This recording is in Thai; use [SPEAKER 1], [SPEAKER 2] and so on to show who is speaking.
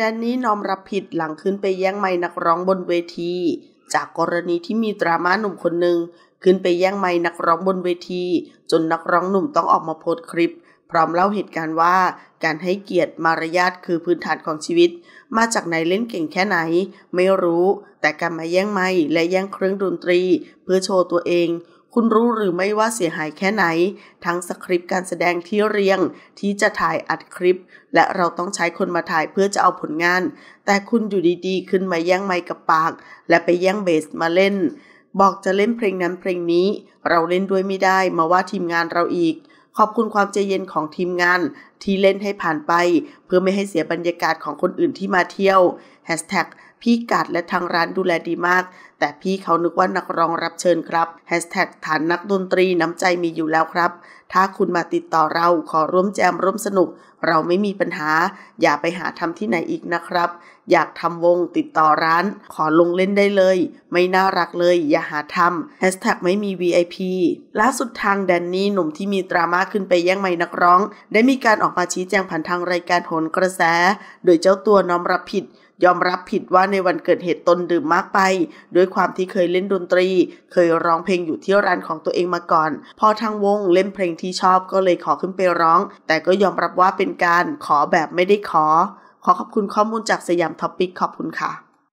[SPEAKER 1] แดนนี่น้อมรับผิดหลังขึ้นไปแย่งไม้นักร้องบนเวที จากกรณีที่มีดราม่าหนุ่มคนหนึ่ง ขึ้นไปแย่งไม้นักร้องบนเวที จนนักร้องหนุ่มต้องออกมาโพสต์คลิป พร้อมเล่าเหตุการณ์ว่า การให้เกียรติมารยาทคือพื้นฐานของชีวิต มาจากไหนเล่นเก่งแค่ไหน ไม่รู้ แต่การมาแย่งไม้และแย่งเครื่องดนตรี เพื่อโชว์ตัวเองคุณรู้หรือไม่ว่าเสียหายแค่ไหน ทั้งสคริปต์การแสดงที่เรียงที่จะถ่ายอัดคลิป และเราต้องใช้คนมาถ่ายเพื่อจะเอาผลงาน แต่คุณอยู่ดีๆ ขึ้นมาแย่งไมค์กับปาก และไปแย่งเบสมาเล่น บอกจะเล่นเพลงนั้นเพลงนี้ เราเล่นด้วยไม่ได้มาว่าทีมงานเราอีก ขอบคุณความใจเย็นของทีมงานที่เล่นให้ผ่านไป เพื่อไม่ให้เสียบรรยากาศของคนอื่นที่มาเที่ยวแฮชแท็กพี่กัดและทางร้านดูแลดีมาก แต่พี่เขานึกว่านักร้องรับเชิญครับแฮชแท็กฐานนักดนตรีน้ำใจมีอยู่แล้วครับ ถ้าคุณมาติดต่อเราขอร่วมแจมร่วมสนุก เราไม่มีปัญหา อย่าไปหาทำที่ไหนอีกนะครับ อยากทำวง ติดต่อร้าน ขอลงเล่นได้เลย ไม่น่ารักเลย อย่าหาทำแฮชแท็กไม่มี VIP ล่าสุดทางแดนนี่หนุ่มที่มีดราม่าขึ้นไปแย่งไม้นักร้อง ได้มีการออกมาชี้แจงผ่านทางรายการโหนกระแส โดยเจ้าตัวน้อมรับผิดยอมรับผิดว่าในวันเกิดเหตุตนดื่มมากไป ด้วยความที่เคยเล่นดนตรี เคยร้องเพลงอยู่ที่ร้านของตัวเองมาก่อน พอทางวงเล่นเพลงที่ชอบก็เลยขอขึ้นไปร้อง แต่ก็ยอมรับว่าเป็นการขอแบบไม่ได้ขอ ขอขอบคุณข้อมูลจากสยามท็อปปิกขอบคุณค่ะ